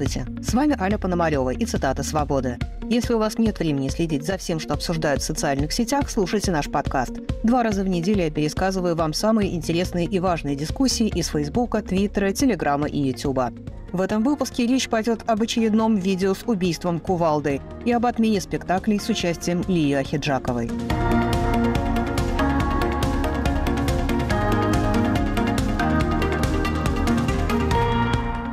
Здравствуйте, с вами Аля Пономарева и цитата «Свобода». Если у вас нет времени следить за всем, что обсуждают в социальных сетях, слушайте наш подкаст. Два раза в неделю я пересказываю вам самые интересные и важные дискуссии из Фейсбука, Твиттера, Телеграма и Ютуба. В этом выпуске речь пойдет об очередном видео с убийством кувалды и об отмене спектаклей с участием Лии Ахиджаковой.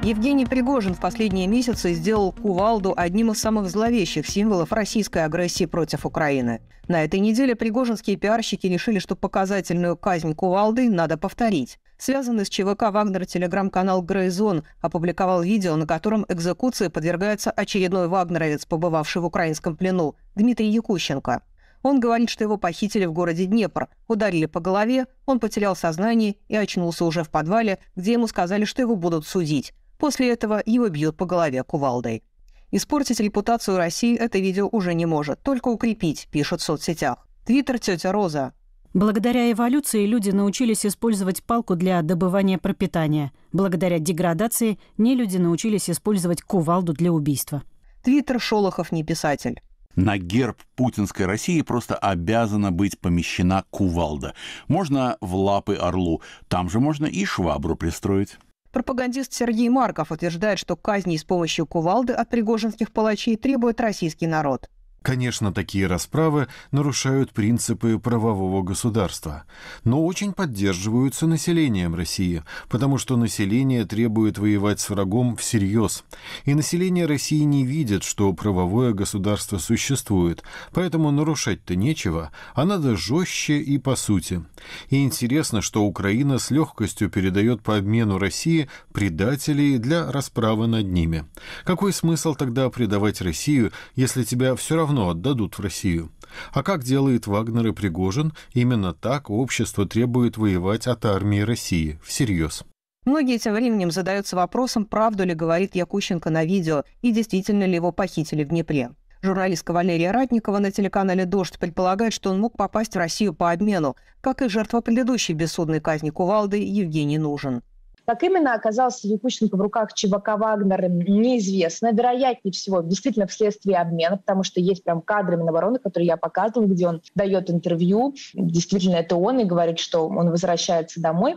Евгений Пригожин в последние месяцы сделал кувалду одним из самых зловещих символов российской агрессии против Украины. На этой неделе пригожинские пиарщики решили, что показательную казнь кувалды надо повторить. Связанный с ЧВК «Вагнер» телеграм-канал «Грейзон» опубликовал видео, на котором экзекуции подвергается очередной вагнеровец, побывавший в украинском плену, Дмитрий Якущенко. Он говорит, что его похитили в городе Днепр, ударили по голове, он потерял сознание и очнулся уже в подвале, где ему сказали, что его будут судить. После этого его бьют по голове кувалдой. Испортить репутацию России это видео уже не может, только укрепить, пишут в соцсетях. Твиттер тетя Роза. Благодаря эволюции люди научились использовать палку для добывания пропитания. Благодаря деградации не люди научились использовать кувалду для убийства. Твиттер Шолохов не писатель. На герб путинской России просто обязана быть помещена кувалда. Можно в лапы орлу, там же можно и швабру пристроить. Пропагандист Сергей Марков утверждает, что казни с помощью кувалды от пригожинских палачей требует российский народ. Конечно, такие расправы нарушают принципы правового государства, но очень поддерживаются населением России, потому что население требует воевать с врагом всерьез. И население России не видит, что правовое государство существует, поэтому нарушать-то нечего, а надо жестче и по сути. И интересно, что Украина с легкостью передает по обмену России предателей для расправы над ними. Какой смысл тогда предавать Россию, если тебя все равно равно отдадут в Россию. А как делает Вагнер и Пригожин, именно так общество требует воевать от армии России всерьез. Многие тем временем задаются вопросом, правду ли говорит Якущенко на видео и действительно ли его похитили в Днепре. Журналистка Валерия Ратникова на телеканале «Дождь» предполагает, что он мог попасть в Россию по обмену, как и жертва предыдущей бессудной казни Кувалды Евгений Нужен. Как именно оказался Якущенко в руках ЧВК Вагнера, неизвестно. Вероятнее всего, действительно, вследствие обмена, потому что есть прям кадры Минобороны, которые я показывала, где он дает интервью. Действительно, это он и говорит, что он возвращается домой.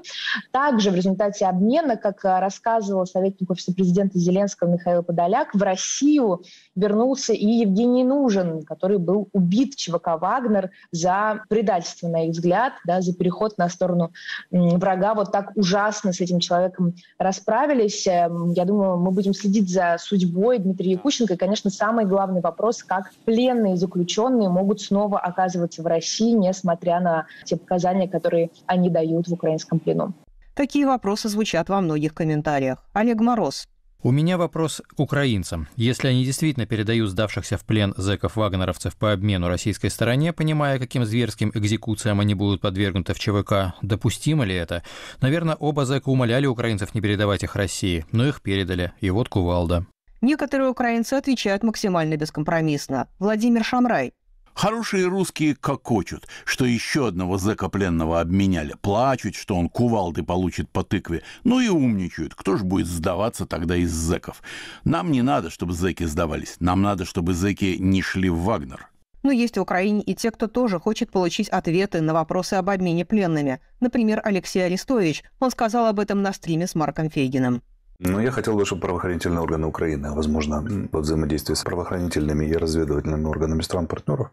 Также в результате обмена, как рассказывал советник офиса президента Зеленского Михаил Подоляк, в Россию вернулся и Евгений Нужен, который был убит ЧВК «Вагнер» за предательство, на их взгляд, да, за переход на сторону врага вот так ужасно с этим человеком человеком расправились. Эм, я думаю, мы будем следить за судьбой Дмитрия Якущенко. И, конечно, самый главный вопрос, как пленные заключенные могут снова оказываться в России, несмотря на те показания, которые они дают в украинском плену. Такие вопросы звучат во многих комментариях. Олег Мороз, у меня вопрос к украинцам. Если они действительно передают сдавшихся в плен зэков-вагнеровцев по обмену российской стороне, понимая, каким зверским экзекуциям они будут подвергнуты в ЧВК, допустимо ли это? Наверное, оба зэка умоляли украинцев не передавать их России, но их передали, и вот кувалда. Некоторые украинцы отвечают максимально бескомпромиссно. Владимир Шамрай, Хорошие русские кокочут, что еще одного закопленного обменяли, плачут, что он кувалды получит по тыкве, ну и умничают, кто ж будет сдаваться тогда из зэков. Нам не надо, чтобы зэки сдавались, нам надо, чтобы зэки не шли в Вагнер. Но есть в Украине и те, кто тоже хочет получить ответы на вопросы об обмене пленными. Например, Алексей Арестович. Он сказал об этом на стриме с Марком Фейгином. Но ну, я хотел бы, чтобы правоохранительные органы Украины, а возможно, во взаимодействии с правоохранительными и разведывательными органами стран-партнеров,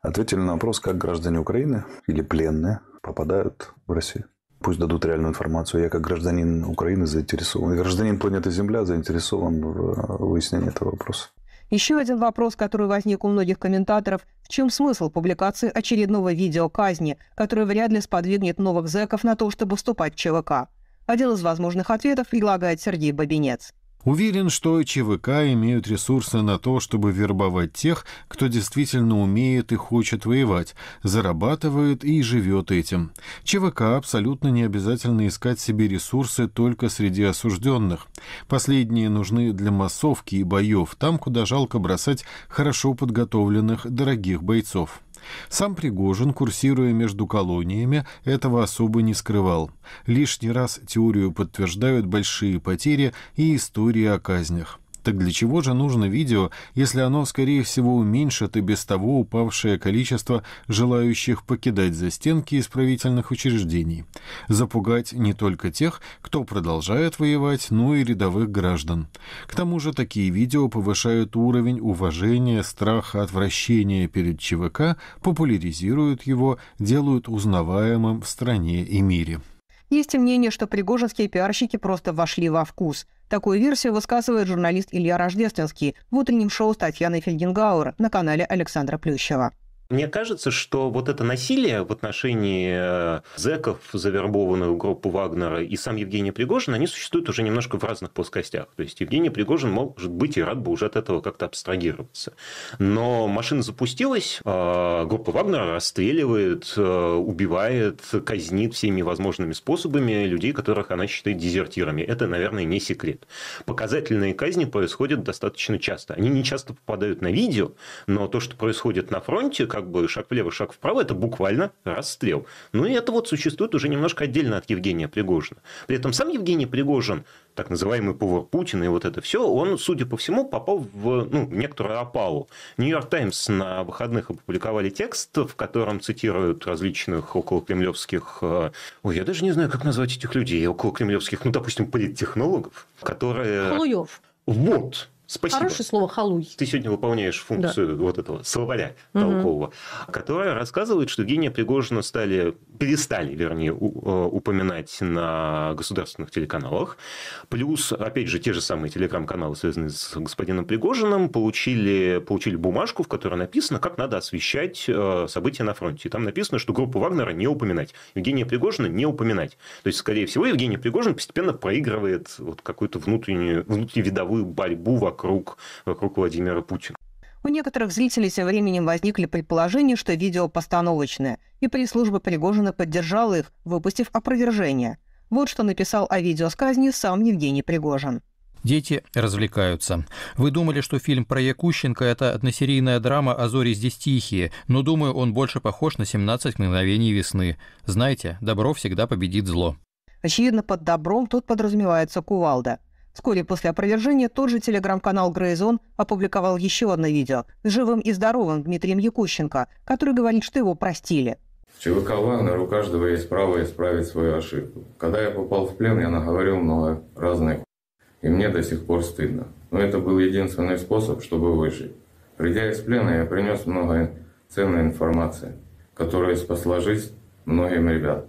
ответили на вопрос, как граждане Украины или пленные попадают в Россию. Пусть дадут реальную информацию. Я как гражданин Украины заинтересован, гражданин планеты Земля заинтересован в э, выяснении этого вопроса. Еще один вопрос, который возник у многих комментаторов. В чем смысл публикации очередного видео казни, которое вряд ли сподвигнет новых зэков на то, чтобы вступать в ЧВК? Один из возможных ответов предлагает Сергей Бабинец. Уверен, что ЧВК имеют ресурсы на то, чтобы вербовать тех, кто действительно умеет и хочет воевать, зарабатывает и живет этим. ЧВК абсолютно не обязательно искать себе ресурсы только среди осужденных. Последние нужны для массовки и боев, там, куда жалко бросать хорошо подготовленных дорогих бойцов. Сам Пригожин, курсируя между колониями, этого особо не скрывал. Лишний раз теорию подтверждают большие потери и истории о казнях. Так для чего же нужно видео, если оно, скорее всего, уменьшит и без того упавшее количество желающих покидать застенки исправительных учреждений? Запугать не только тех, кто продолжает воевать, но и рядовых граждан. К тому же такие видео повышают уровень уважения, страха, отвращения перед ЧВК, популяризируют его, делают узнаваемым в стране и мире. Есть мнение, что пригожинские пиарщики просто вошли во вкус – Такую версию высказывает журналист Илья Рождественский в утреннем шоу с Татьяной Фельгенгауэр на канале Александра Плющева. Мне кажется, что вот это насилие в отношении э, зеков, завербованных в группу Вагнера, и сам Евгений Пригожин, они существуют уже немножко в разных плоскостях. То есть Евгений Пригожин, может быть, и рад бы уже от этого как-то абстрагироваться. Но машина запустилась, э, группа Вагнера расстреливает, э, убивает, казнит всеми возможными способами людей, которых она считает дезертирами. Это, наверное, не секрет. Показательные казни происходят достаточно часто. Они не часто попадают на видео, но то, что происходит на фронте, как как бы шаг влево, шаг вправо, это буквально расстрел. Ну и это вот существует уже немножко отдельно от Евгения Пригожина. При этом сам Евгений Пригожин, так называемый повар Путина и вот это все, он, судя по всему, попал в, ну, в некоторую опалу. Нью-Йорк Таймс на выходных опубликовали текст, в котором цитируют различных околокремлевских, э, ой, я даже не знаю, как назвать этих людей, околокремлевских, ну, допустим, политтехнологов, которые... Халуев. Вот, Спасибо. Хорошее слово «халуй». Ты сегодня выполняешь функцию да. вот этого словаря угу. толкового, которая рассказывает, что Евгения Пригожина стали, перестали, вернее, э, упоминать на государственных телеканалах. Плюс, опять же, те же самые телеграм-каналы, связанные с господином Пригожиным, получили, получили бумажку, в которой написано, как надо освещать э, события на фронте. И там написано, что группу Вагнера не упоминать, Евгения Пригожина не упоминать. То есть, скорее всего, Евгений Пригожин постепенно проигрывает вот какую-то внутреннюю, внутривидовую борьбу вокруг вокруг, вокруг Владимира Путина. У некоторых зрителей со временем возникли предположения, что видео постановочное, и пресс-служба Пригожина поддержала их, выпустив опровержение. Вот что написал о видео с казни сам Евгений Пригожин. Дети развлекаются. Вы думали, что фильм про Якущенко – это односерийная драма «А зори здесь тихие», но, думаю, он больше похож на «17 мгновений весны». Знаете, добро всегда победит зло. Очевидно, под добром тут подразумевается кувалда – Вскоре после опровержения тот же телеграм-канал «Грейзон» опубликовал еще одно видео с живым и здоровым Дмитрием Якущенко, который говорит, что его простили. В ЧВК «Вагнер» у каждого есть право исправить свою ошибку. Когда я попал в плен, я наговорил много разных и мне до сих пор стыдно. Но это был единственный способ, чтобы выжить. Придя из плена, я принес много ценной информации, которая спасла жизнь многим ребят.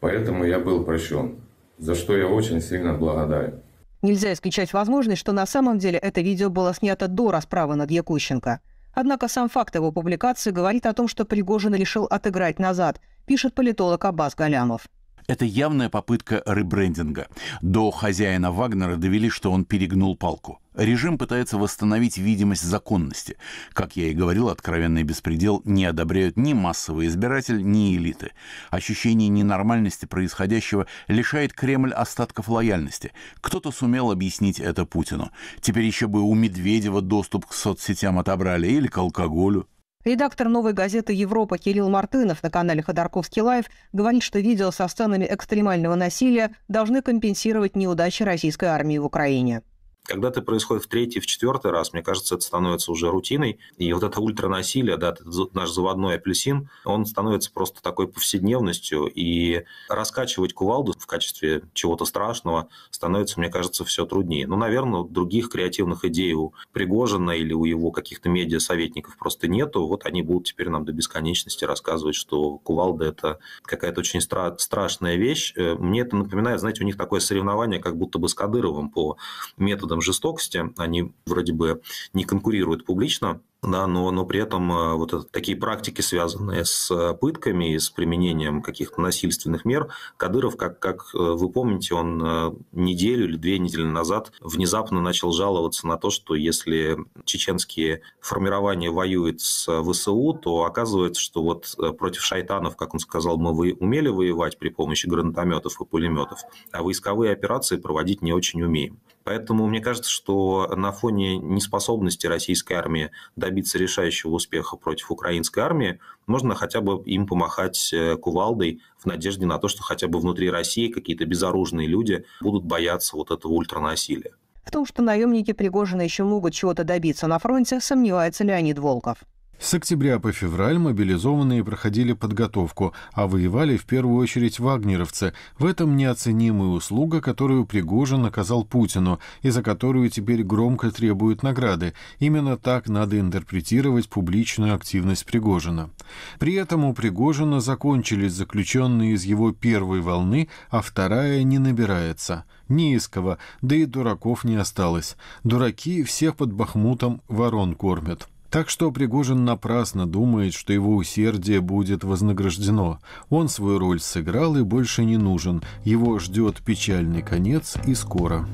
Поэтому я был прощен, за что я очень сильно благодарен. Нельзя исключать возможность, что на самом деле это видео было снято до расправы над Якущенко. Однако сам факт его публикации говорит о том, что Пригожин решил отыграть назад, пишет политолог Аббас Галямов. Это явная попытка ребрендинга. До хозяина Вагнера довели, что он перегнул палку. Режим пытается восстановить видимость законности. Как я и говорил, откровенный беспредел не одобряют ни массовый избиратель, ни элиты. Ощущение ненормальности происходящего лишает Кремль остатков лояльности. Кто-то сумел объяснить это Путину. Теперь еще бы у Медведева доступ к соцсетям отобрали или к алкоголю. Редактор «Новой газеты Европа» Кирилл Мартынов на канале «Ходорковский лайв» говорит, что видео со сценами экстремального насилия должны компенсировать неудачи российской армии в Украине. Когда это происходит в третий, в четвертый раз, мне кажется, это становится уже рутиной. И вот это ультранасилие, да, этот наш заводной апельсин, он становится просто такой повседневностью. И раскачивать кувалду в качестве чего-то страшного становится, мне кажется, все труднее. Ну, наверное, других креативных идей у Пригожина или у его каких-то медиа-советников просто нету. Вот они будут теперь нам до бесконечности рассказывать, что кувалда – это какая-то очень стра- страшная вещь. Э, мне это напоминает, знаете, у них такое соревнование, как будто бы с Кадыровым по методам там жестокости, они вроде бы не конкурируют публично, да, но, но при этом э, вот это, такие практики, связанные с э, пытками и с применением каких-то насильственных мер, Кадыров, как, как э, вы помните, он неделю или две недели назад внезапно начал жаловаться на то, что если чеченские формирования воюют с ВСУ, то оказывается, что вот против шайтанов, как он сказал, мы вы умели воевать при помощи гранатометов и пулеметов, а войсковые операции проводить не очень умеем. Поэтому мне кажется, что на фоне неспособности российской армии добиться решающего успеха против украинской армии, можно хотя бы им помахать э, кувалдой в надежде на то, что хотя бы внутри России какие-то безоружные люди будут бояться вот этого ультранасилия. В том, что наемники Пригожина еще могут чего-то добиться на фронте, сомневается Леонид Волков. С октября по февраль мобилизованные проходили подготовку, а воевали в первую очередь вагнеровцы. В этом неоценимая услуга, которую Пригожин оказал Путину и за которую теперь громко требуют награды. Именно так надо интерпретировать публичную активность Пригожина. При этом у Пригожина закончились заключенные из его первой волны, а вторая не набирается. Неиского, да и дураков не осталось. Дураки всех под Бахмутом ворон кормят. Так что Пригожин напрасно думает, что его усердие будет вознаграждено. Он свою роль сыграл и больше не нужен. Его ждет печальный конец и скоро.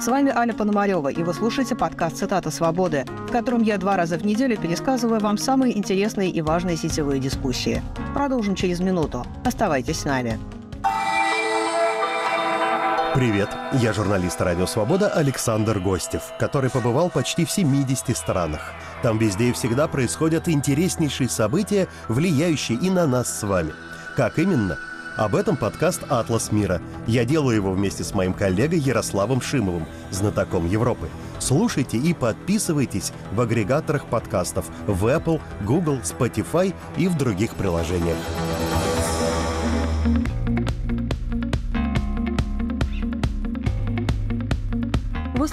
С вами Аля Пономарева, и вы слушаете подкаст «Цитата свободы», в котором я два раза в неделю пересказываю вам самые интересные и важные сетевые дискуссии. Продолжим через минуту. Оставайтесь с нами. Привет, я журналист «Радио Свобода» Александр Гостев, который побывал почти в 70 странах. Там везде и всегда происходят интереснейшие события, влияющие и на нас с вами. Как именно? Об этом подкаст «Атлас мира». Я делаю его вместе с моим коллегой Ярославом Шимовым, знатоком Европы. Слушайте и подписывайтесь в агрегаторах подкастов в Apple, Google, Spotify и в других приложениях.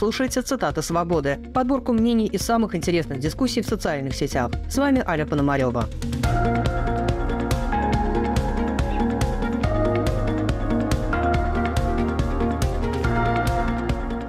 слушаете «Цитаты свободы» – подборку мнений и самых интересных дискуссий в социальных сетях. С вами Аля Пономарева.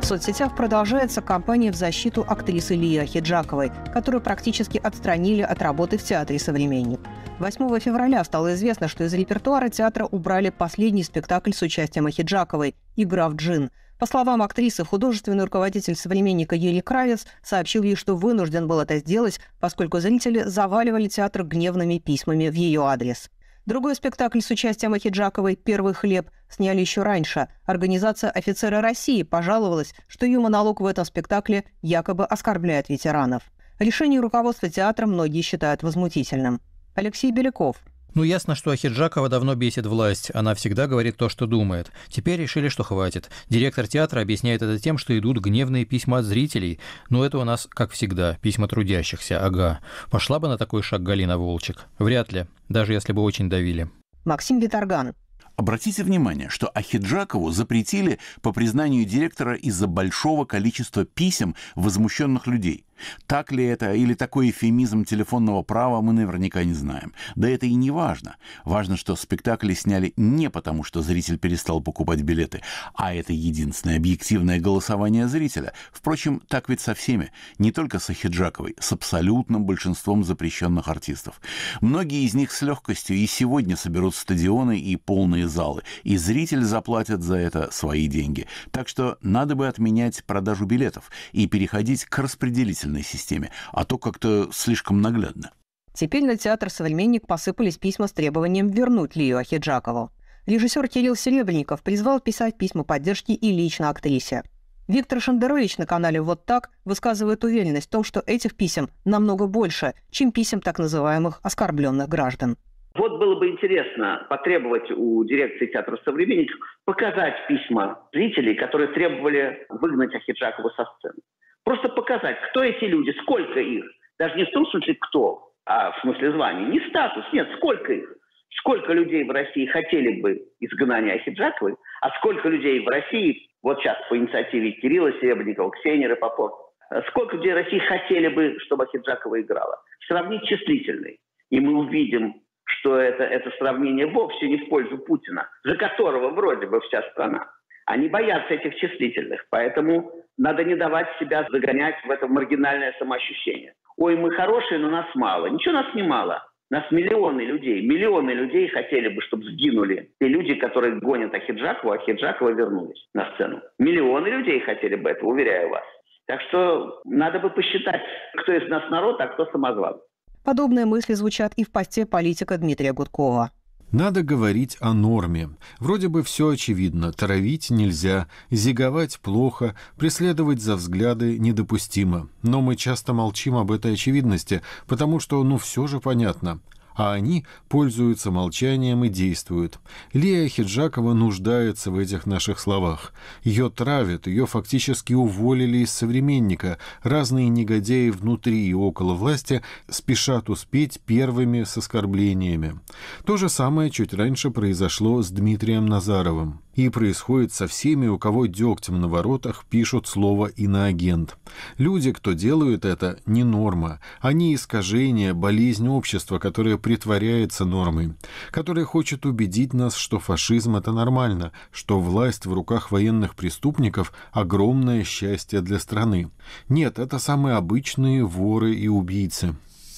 В соцсетях продолжается кампания в защиту актрисы Лии Ахиджаковой, которую практически отстранили от работы в театре «Современник». 8 февраля стало известно, что из репертуара театра убрали последний спектакль с участием Ахиджаковой «Игра в джин», по словам актрисы, художественный руководитель «Современника» Юрий Кравец сообщил ей, что вынужден был это сделать, поскольку зрители заваливали театр гневными письмами в ее адрес. Другой спектакль с участием Ахиджаковой «Первый хлеб» сняли еще раньше. Организация «Офицеры России» пожаловалась, что ее монолог в этом спектакле якобы оскорбляет ветеранов. Решение руководства театра многие считают возмутительным. Алексей Беляков – ну, ясно, что Ахиджакова давно бесит власть. Она всегда говорит то, что думает. Теперь решили, что хватит. Директор театра объясняет это тем, что идут гневные письма от зрителей. Но это у нас, как всегда, письма трудящихся, ага. Пошла бы на такой шаг Галина Волчек? Вряд ли, даже если бы очень давили. Максим Виторган, Обратите внимание, что Ахиджакову запретили по признанию директора из-за большого количества писем возмущенных людей – так ли это или такой эфемизм телефонного права, мы наверняка не знаем. Да это и не важно. Важно, что спектакли сняли не потому, что зритель перестал покупать билеты, а это единственное объективное голосование зрителя. Впрочем, так ведь со всеми, не только с Ахиджаковой, с абсолютным большинством запрещенных артистов. Многие из них с легкостью и сегодня соберут стадионы и полные залы, и зритель заплатит за это свои деньги. Так что надо бы отменять продажу билетов и переходить к распределительным правильной системе, а то как-то слишком наглядно. Теперь на театр «Современник» посыпались письма с требованием вернуть Лию Ахиджакову. Режиссер Кирилл Серебренников призвал писать письма поддержки и лично актрисе. Виктор Шендерович на канале «Вот так» высказывает уверенность в том, что этих писем намного больше, чем писем так называемых оскорбленных граждан. Вот было бы интересно потребовать у дирекции театра «Современник» показать письма зрителей, которые требовали выгнать Ахиджакова со сцены. Просто показать, кто эти люди, сколько их. Даже не в том смысле кто, а в смысле звания. Не статус, нет, сколько их. Сколько людей в России хотели бы изгнания Ахиджаковой, а сколько людей в России, вот сейчас по инициативе Кирилла Серебренникова, Ксении Рапопорт, а сколько людей России хотели бы, чтобы Ахиджакова играла. Сравнить числительный. И мы увидим, что это, это сравнение вовсе не в пользу Путина, за которого вроде бы вся страна. Они боятся этих числительных, поэтому надо не давать себя загонять в это маргинальное самоощущение. Ой, мы хорошие, но нас мало. Ничего нас не мало. Нас миллионы людей, миллионы людей хотели бы, чтобы сгинули те люди, которые гонят Ахиджакова, а Ахиджакова вернулись на сцену. Миллионы людей хотели бы этого, уверяю вас. Так что надо бы посчитать, кто из нас народ, а кто самозван. Подобные мысли звучат и в посте политика Дмитрия Гудкова. Надо говорить о норме. Вроде бы все очевидно. Травить нельзя, зиговать плохо, преследовать за взгляды недопустимо. Но мы часто молчим об этой очевидности, потому что, ну, все же понятно – а они пользуются молчанием и действуют. Лия Хиджакова нуждается в этих наших словах. Ее травят, ее фактически уволили из «Современника». Разные негодяи внутри и около власти спешат успеть первыми с оскорблениями. То же самое чуть раньше произошло с Дмитрием Назаровым. И происходит со всеми, у кого дегтем на воротах пишут слово «иноагент». Люди, кто делают это, не норма. Они искажение, болезнь общества, которое притворяется нормой, которое хочет убедить нас, что фашизм – это нормально, что власть в руках военных преступников – огромное счастье для страны. Нет, это самые обычные воры и убийцы.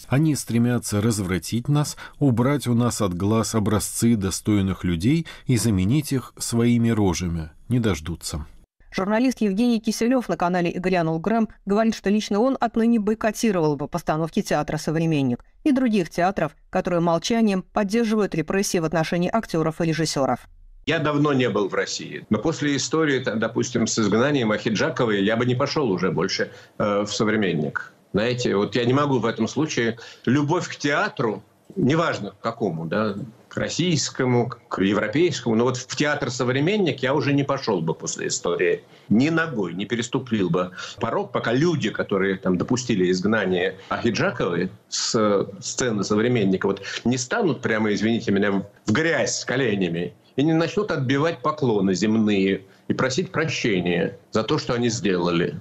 Они стремятся развратить нас, убрать у нас от глаз образцы достойных людей и заменить их своими рожами. Не дождутся. Журналист Евгений Киселев на канале «Глянул Грэм» говорит, что лично он отныне бойкотировал бы постановки театра «Современник» и других театров, которые молчанием поддерживают репрессии в отношении актеров и режиссеров. Я давно не был в России, но после истории, допустим, с изгнанием Ахиджаковой я бы не пошел уже больше э, в «Современник». Знаете, вот я не могу в этом случае любовь к театру, неважно к какому, да, к российскому, к европейскому, но вот в театр современник я уже не пошел бы после истории. Ни ногой не переступил бы порог, пока люди, которые там допустили изгнание Ахиджаковой с э, сцены современника, вот не станут прямо, извините меня, в грязь с коленями и не начнут отбивать поклоны земные и просить прощения за то, что они сделали.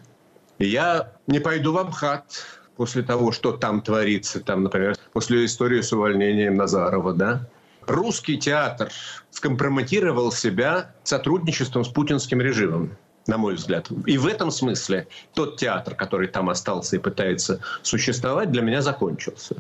Я не пойду в Амхат после того, что там творится, там, например, после истории с увольнением Назарова, да. Русский театр скомпрометировал себя сотрудничеством с путинским режимом на мой взгляд. И в этом смысле тот театр, который там остался и пытается существовать, для меня закончился.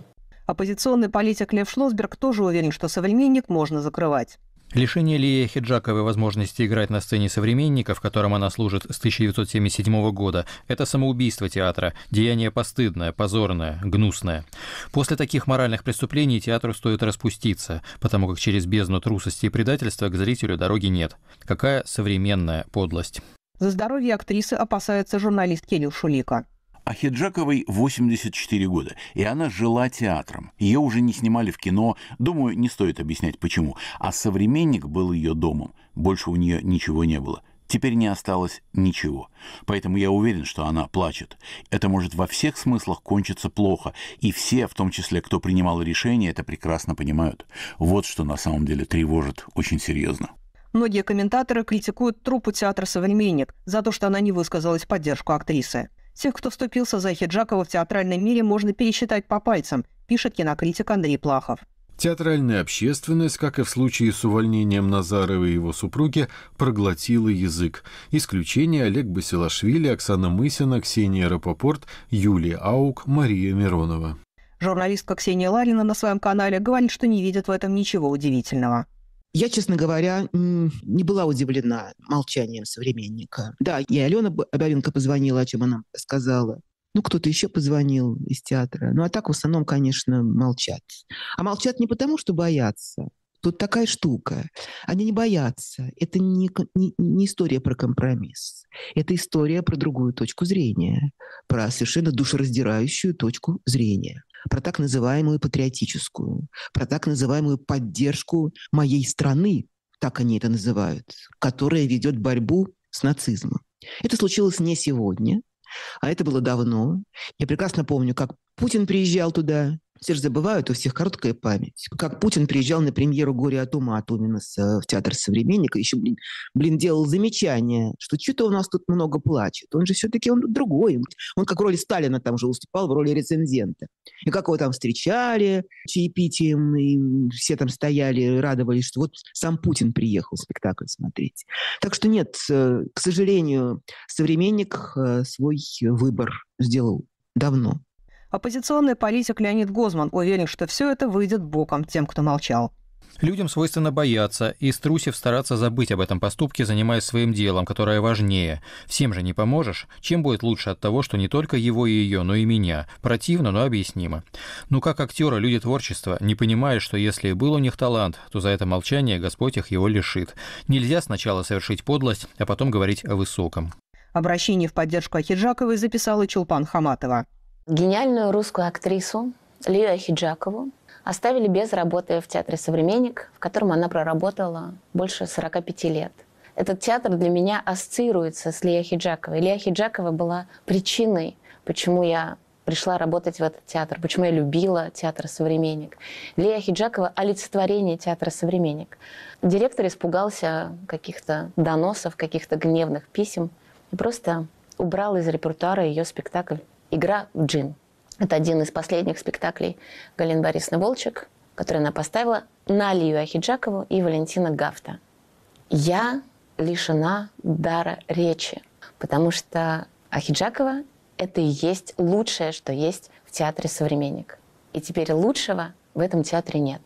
Оппозиционный политик Лев Шлосберг тоже уверен, что современник можно закрывать. Лишение Лии Хиджаковой возможности играть на сцене современника, в котором она служит с 1977 года, это самоубийство театра, деяние постыдное, позорное, гнусное. После таких моральных преступлений театру стоит распуститься, потому как через бездну трусости и предательства к зрителю дороги нет. Какая современная подлость. За здоровье актрисы опасается журналист Кирилл Шулика. А Хиджаковой 84 года, и она жила театром. Ее уже не снимали в кино, думаю, не стоит объяснять почему. А современник был ее домом, больше у нее ничего не было. Теперь не осталось ничего. Поэтому я уверен, что она плачет. Это может во всех смыслах кончиться плохо, и все, в том числе, кто принимал решение, это прекрасно понимают. Вот что на самом деле тревожит очень серьезно. Многие комментаторы критикуют труппу театра «Современник» за то, что она не высказалась в поддержку актрисы. Тех, кто вступился за Хиджакова в театральном мире, можно пересчитать по пальцам, пишет кинокритик Андрей Плахов. Театральная общественность, как и в случае с увольнением Назарова и его супруги, проглотила язык. Исключение Олег Басилашвили, Оксана Мысина, Ксения Рапопорт, Юлия Аук, Мария Миронова. Журналистка Ксения Ларина на своем канале говорит, что не видит в этом ничего удивительного. Я, честно говоря, не была удивлена молчанием современника. Да, и Алена Обявенко позвонила, о чем она сказала. Ну, кто-то еще позвонил из театра. Ну, а так в основном, конечно, молчат. А молчат не потому, что боятся. Тут такая штука. Они не боятся. Это не, не, не история про компромисс. Это история про другую точку зрения. Про совершенно душераздирающую точку зрения про так называемую патриотическую, про так называемую поддержку моей страны, так они это называют, которая ведет борьбу с нацизмом. Это случилось не сегодня, а это было давно. Я прекрасно помню, как Путин приезжал туда, все же забывают, у всех короткая память. Как Путин приезжал на премьеру «Горе от ума» от Умина э, в Театр Современника, еще, блин, блин делал замечание, что что-то у нас тут много плачет. Он же все-таки он другой. Он как в роли Сталина там же уступал в роли рецензента. И как его там встречали чаепитием, и все там стояли, радовались, что вот сам Путин приехал спектакль смотреть. Так что нет, э, к сожалению, современник э, свой выбор сделал давно. Оппозиционный политик Леонид Гозман уверен, что все это выйдет боком тем, кто молчал. Людям свойственно бояться и, струсив, стараться забыть об этом поступке, занимаясь своим делом, которое важнее. Всем же не поможешь. Чем будет лучше от того, что не только его и ее, но и меня? Противно, но объяснимо. Но как актеры, люди творчества, не понимая, что если и был у них талант, то за это молчание Господь их его лишит. Нельзя сначала совершить подлость, а потом говорить о высоком. Обращение в поддержку Ахиджаковой записала Чулпан Хаматова. Гениальную русскую актрису Лию Ахиджакову оставили без работы в театре «Современник», в котором она проработала больше 45 лет. Этот театр для меня ассоциируется с Лия Ахиджаковой. Лия Ахиджакова была причиной, почему я пришла работать в этот театр, почему я любила театр «Современник». Лия Хиджакова – олицетворение театра «Современник». Директор испугался каких-то доносов, каких-то гневных писем и просто убрал из репертуара ее спектакль «Игра в джин». Это один из последних спектаклей Галины Борисовны Волчек, который она поставила на Лию Ахиджакову и Валентина Гафта. Я лишена дара речи, потому что Ахиджакова – это и есть лучшее, что есть в театре «Современник». И теперь лучшего в этом театре нет.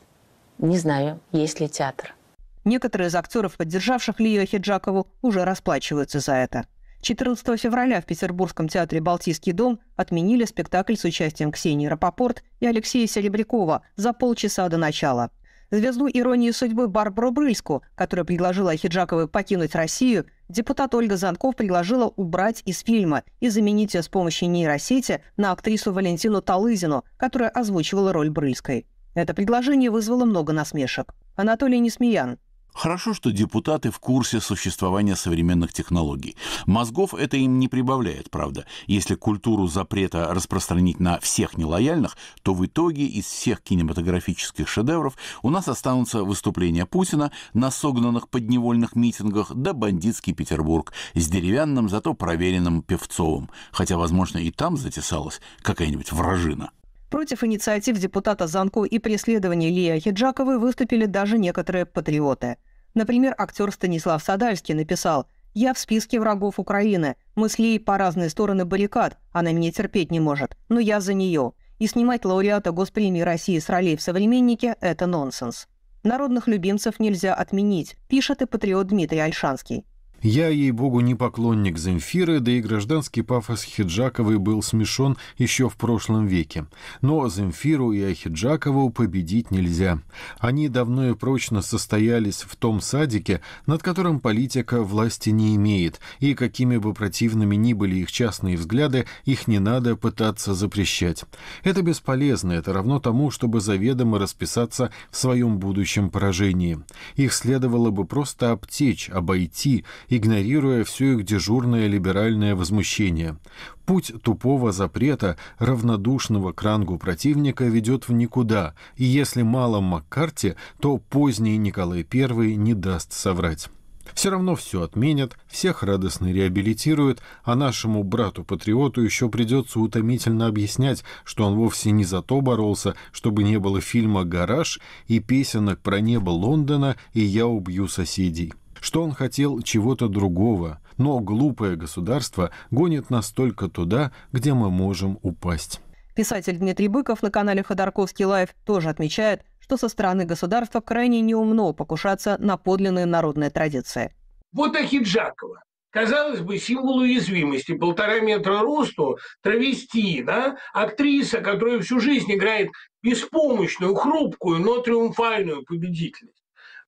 Не знаю, есть ли театр. Некоторые из актеров, поддержавших Лию Ахиджакову, уже расплачиваются за это. 14 февраля в Петербургском театре «Балтийский дом» отменили спектакль с участием Ксении Рапопорт и Алексея Серебрякова за полчаса до начала. Звезду иронии судьбы Барбару Брыльску, которая предложила Хиджаковой покинуть Россию, депутат Ольга Занков предложила убрать из фильма и заменить ее с помощью нейросети на актрису Валентину Талызину, которая озвучивала роль Брыльской. Это предложение вызвало много насмешек. Анатолий Несмеян, Хорошо, что депутаты в курсе существования современных технологий. Мозгов это им не прибавляет, правда. Если культуру запрета распространить на всех нелояльных, то в итоге из всех кинематографических шедевров у нас останутся выступления Путина на согнанных подневольных митингах да бандитский Петербург с деревянным, зато проверенным Певцовым. Хотя, возможно, и там затесалась какая-нибудь вражина. Против инициатив депутата Занко и преследования Лии Хиджаковой выступили даже некоторые патриоты. Например, актер Станислав Садальский написал «Я в списке врагов Украины, мы с Лией по разные стороны баррикад, она меня терпеть не может, но я за нее». И снимать лауреата Госпремии России с ролей в «Современнике» – это нонсенс. Народных любимцев нельзя отменить, пишет и патриот Дмитрий Альшанский. Я, ей-богу, не поклонник Земфиры, да и гражданский пафос Хиджаковой был смешон еще в прошлом веке. Но Земфиру и Ахиджакову победить нельзя. Они давно и прочно состоялись в том садике, над которым политика власти не имеет, и какими бы противными ни были их частные взгляды, их не надо пытаться запрещать. Это бесполезно, это равно тому, чтобы заведомо расписаться в своем будущем поражении. Их следовало бы просто обтечь, обойти – игнорируя все их дежурное либеральное возмущение. Путь тупого запрета, равнодушного к рангу противника ведет в никуда, и если мало Маккарти, то поздний Николай I не даст соврать. Все равно все отменят, всех радостно реабилитируют, а нашему брату-патриоту еще придется утомительно объяснять, что он вовсе не за то боролся, чтобы не было фильма «Гараж» и песенок про небо Лондона и «Я убью соседей» что он хотел чего-то другого, но глупое государство гонит нас только туда, где мы можем упасть. Писатель Дмитрий Быков на канале Ходорковский Лайв тоже отмечает, что со стороны государства крайне неумно покушаться на подлинные народные традиции. Вот Ахиджакова. Казалось бы, символ уязвимости, полтора метра росту, травести, да, актриса, которая всю жизнь играет беспомощную, хрупкую, но триумфальную победительницу.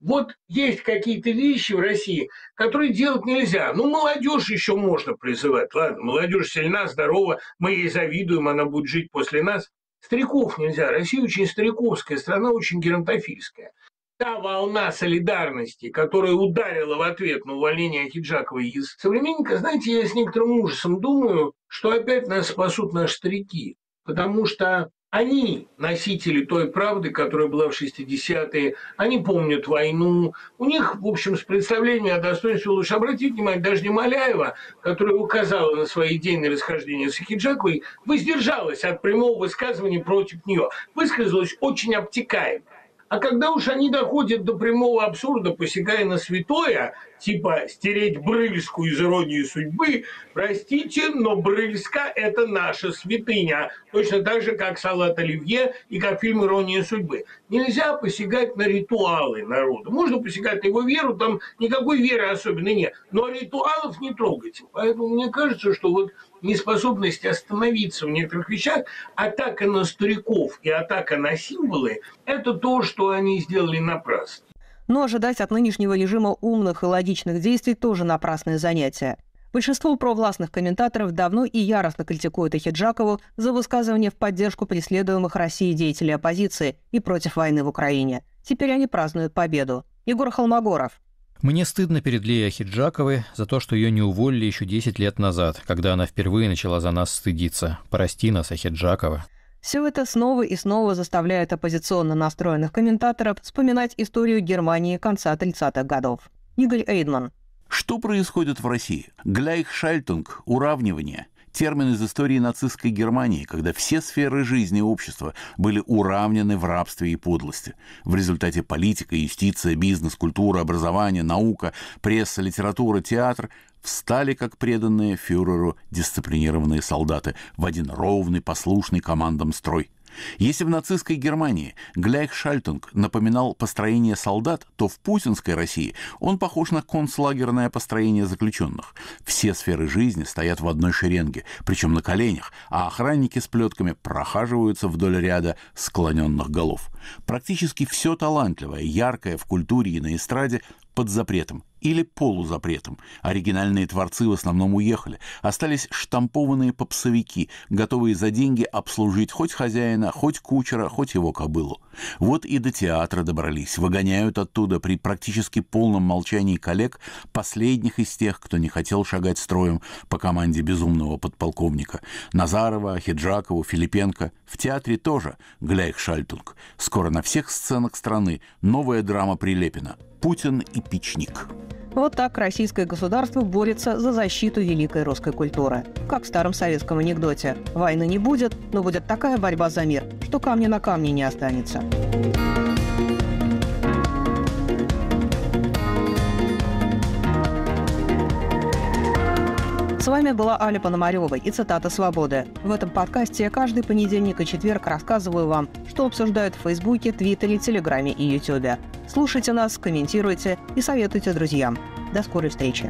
Вот есть какие-то вещи в России, которые делать нельзя. Ну, молодежь еще можно призывать. Ладно, молодежь сильна, здорова, мы ей завидуем, она будет жить после нас. Стариков нельзя. Россия очень стариковская, страна очень геронтофильская. Та волна солидарности, которая ударила в ответ на увольнение Хиджакова из современника, знаете, я с некоторым ужасом думаю, что опять нас спасут наши старики. Потому что они носители той правды, которая была в 60-е, они помнят войну. У них, в общем, с представлениями о достоинстве лучше обратить внимание, даже не Маляева, которая указала на свои идейные расхождения с Ахиджаковой, воздержалась от прямого высказывания против нее. Высказалась очень обтекаемо. А когда уж они доходят до прямого абсурда, посягая на святое, типа стереть Брыльску из «Иронии судьбы», простите, но Брыльска – это наша святыня, точно так же, как «Салат Оливье» и как фильм «Ирония судьбы». Нельзя посягать на ритуалы народа. Можно посягать на его веру, там никакой веры особенно нет, но ритуалов не трогайте. Поэтому мне кажется, что вот неспособность остановиться в некоторых вещах, атака на стариков и атака на символы – это то, что они сделали напрасно. Но ожидать от нынешнего режима умных и логичных действий тоже напрасное занятие. Большинство провластных комментаторов давно и яростно критикуют Ахиджакову за высказывание в поддержку преследуемых России деятелей оппозиции и против войны в Украине. Теперь они празднуют победу. Егор Холмогоров. Мне стыдно перед Леей Ахиджаковой за то, что ее не уволили еще 10 лет назад, когда она впервые начала за нас стыдиться. Прости нас, Ахиджакова. Все это снова и снова заставляет оппозиционно настроенных комментаторов вспоминать историю Германии конца 30-х годов. Игорь Эйдман. Что происходит в России? Шальтунг. уравнивание – термин из истории нацистской Германии, когда все сферы жизни общества были уравнены в рабстве и подлости. В результате политика, юстиция, бизнес, культура, образование, наука, пресса, литература, театр встали как преданные фюреру дисциплинированные солдаты в один ровный, послушный командам строй – если в нацистской Германии Гляйхшальтунг напоминал построение солдат, то в путинской России он похож на концлагерное построение заключенных. Все сферы жизни стоят в одной шеренге, причем на коленях, а охранники с плетками прохаживаются вдоль ряда склоненных голов. Практически все талантливое, яркое в культуре и на эстраде под запретом или полузапретом. Оригинальные творцы в основном уехали. Остались штампованные попсовики, готовые за деньги обслужить хоть хозяина, хоть кучера, хоть его кобылу. Вот и до театра добрались. Выгоняют оттуда при практически полном молчании коллег последних из тех, кто не хотел шагать строем по команде безумного подполковника. Назарова, Хиджакову Филипенко. В театре тоже Гляйх Шальтунг. Скоро на всех сценах страны новая драма Прилепина – Путин и печник. Вот так российское государство борется за защиту великой русской культуры. Как в старом советском анекдоте. Войны не будет, но будет такая борьба за мир, что камня на камне не останется. вами была Аля Пономарева и цитата «Свободы». В этом подкасте я каждый понедельник и четверг рассказываю вам, что обсуждают в Фейсбуке, Твиттере, Телеграме и Ютубе. Слушайте нас, комментируйте и советуйте друзьям. До скорой встречи!